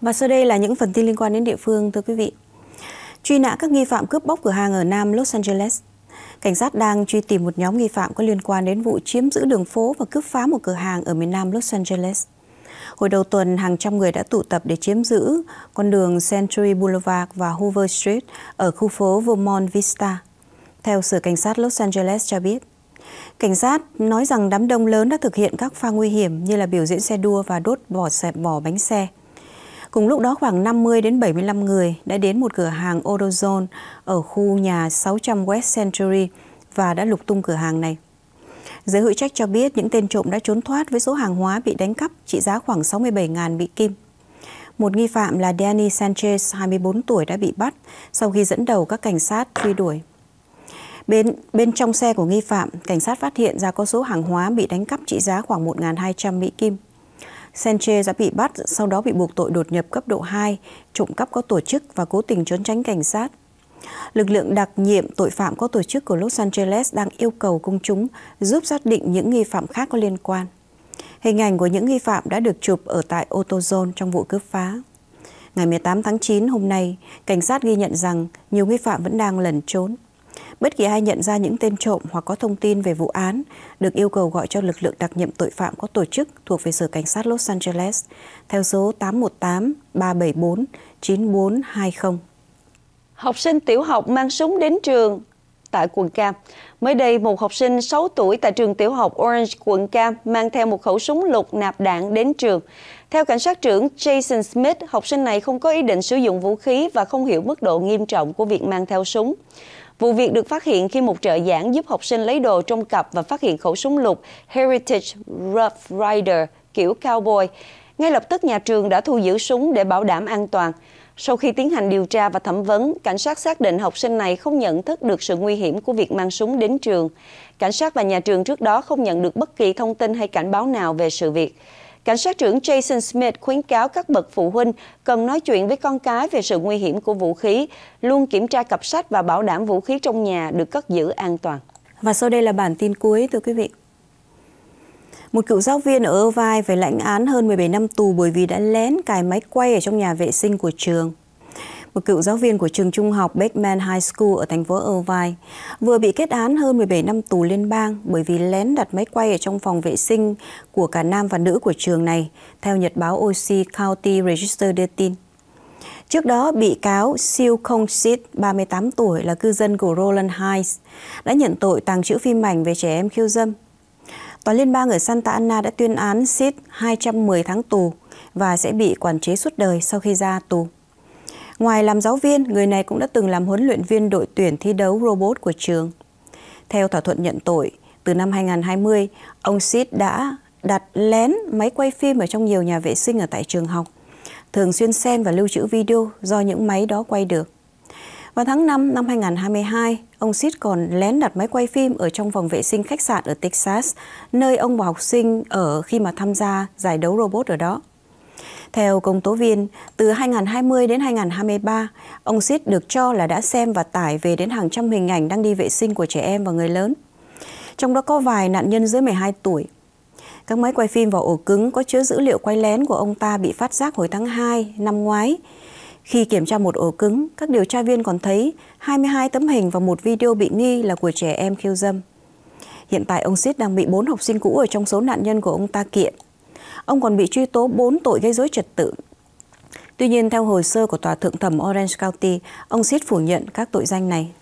Và sau đây là những phần tin liên quan đến địa phương thưa quý vị. Truy nã các nghi phạm cướp bóc cửa hàng ở Nam Los Angeles. Cảnh sát đang truy tìm một nhóm nghi phạm có liên quan đến vụ chiếm giữ đường phố và cướp phá một cửa hàng ở miền Nam Los Angeles. Hồi đầu tuần, hàng trăm người đã tụ tập để chiếm giữ con đường Century Boulevard và Hoover Street ở khu phố Vermont Vista. Theo Sở Cảnh sát Los Angeles cho biết, Cảnh sát nói rằng đám đông lớn đã thực hiện các pha nguy hiểm như là biểu diễn xe đua và đốt bỏ xẹp bỏ bánh xe. Cùng lúc đó khoảng 50 đến 75 người đã đến một cửa hàng Orozone ở khu nhà 600 West Century và đã lục tung cửa hàng này. Giới hữu trách cho biết những tên trộm đã trốn thoát với số hàng hóa bị đánh cắp trị giá khoảng 67.000 bị kim. Một nghi phạm là Danny Sanchez, 24 tuổi đã bị bắt sau khi dẫn đầu các cảnh sát truy đuổi. Bên, bên trong xe của nghi phạm, cảnh sát phát hiện ra có số hàng hóa bị đánh cắp trị giá khoảng 1.200 Mỹ Kim. Sanchez đã bị bắt, sau đó bị buộc tội đột nhập cấp độ 2, trộm cắp có tổ chức và cố tình trốn tránh cảnh sát. Lực lượng đặc nhiệm tội phạm có tổ chức của Los Angeles đang yêu cầu công chúng giúp xác định những nghi phạm khác có liên quan. Hình ảnh của những nghi phạm đã được chụp ở tại AutoZone trong vụ cướp phá. Ngày 18 tháng 9 hôm nay, cảnh sát ghi nhận rằng nhiều nghi phạm vẫn đang lẩn trốn. Bất kỳ ai nhận ra những tên trộm hoặc có thông tin về vụ án được yêu cầu gọi cho lực lượng đặc nhiệm tội phạm có tổ chức thuộc về Sở Cảnh sát Los Angeles theo số 818 374 9420. Học sinh tiểu học mang súng đến trường tại quận Cam. Mới đây, một học sinh 6 tuổi tại trường tiểu học Orange, quận Cam mang theo một khẩu súng lục nạp đạn đến trường. Theo cảnh sát trưởng Jason Smith, học sinh này không có ý định sử dụng vũ khí và không hiểu mức độ nghiêm trọng của việc mang theo súng. Vụ việc được phát hiện khi một trợ giảng giúp học sinh lấy đồ trong cặp và phát hiện khẩu súng lục Heritage Rough Rider kiểu cowboy. Ngay lập tức nhà trường đã thu giữ súng để bảo đảm an toàn. Sau khi tiến hành điều tra và thẩm vấn, cảnh sát xác định học sinh này không nhận thức được sự nguy hiểm của việc mang súng đến trường. Cảnh sát và nhà trường trước đó không nhận được bất kỳ thông tin hay cảnh báo nào về sự việc. Cảnh sát trưởng Jason Smith khuyến cáo các bậc phụ huynh cần nói chuyện với con cái về sự nguy hiểm của vũ khí, luôn kiểm tra cặp sách và bảo đảm vũ khí trong nhà được cất giữ an toàn. Và sau đây là bản tin cuối thưa quý vị. Một cựu giáo viên ở Irvine phải lãnh án hơn 17 năm tù bởi vì đã lén cài máy quay ở trong nhà vệ sinh của trường một cựu giáo viên của trường trung học Beckman High School ở thành phố Irvine, vừa bị kết án hơn 17 năm tù liên bang bởi vì lén đặt máy quay ở trong phòng vệ sinh của cả nam và nữ của trường này, theo nhật báo OC County Register đưa tin. Trước đó, bị cáo Siêu Kong Sit, 38 tuổi, là cư dân của Roland Heights, đã nhận tội tàng trữ phim ảnh về trẻ em khiêu dâm. Tòa liên bang ở Santa Ana đã tuyên án Sid 210 tháng tù và sẽ bị quản chế suốt đời sau khi ra tù. Ngoài làm giáo viên, người này cũng đã từng làm huấn luyện viên đội tuyển thi đấu robot của trường. Theo thỏa thuận nhận tội, từ năm 2020, ông Sid đã đặt lén máy quay phim ở trong nhiều nhà vệ sinh ở tại trường học, thường xuyên xem và lưu trữ video do những máy đó quay được. Vào tháng 5 năm 2022, ông Sid còn lén đặt máy quay phim ở trong phòng vệ sinh khách sạn ở Texas, nơi ông và học sinh ở khi mà tham gia giải đấu robot ở đó. Theo công tố viên, từ 2020 đến 2023, ông Sid được cho là đã xem và tải về đến hàng trăm hình ảnh đang đi vệ sinh của trẻ em và người lớn. Trong đó có vài nạn nhân dưới 12 tuổi. Các máy quay phim vào ổ cứng có chứa dữ liệu quay lén của ông ta bị phát giác hồi tháng 2 năm ngoái. Khi kiểm tra một ổ cứng, các điều tra viên còn thấy 22 tấm hình và một video bị nghi là của trẻ em khiêu dâm. Hiện tại ông Sid đang bị bốn học sinh cũ ở trong số nạn nhân của ông ta kiện – Ông còn bị truy tố 4 tội gây dối trật tự. Tuy nhiên, theo hồ sơ của Tòa Thượng thẩm Orange County, ông Sid phủ nhận các tội danh này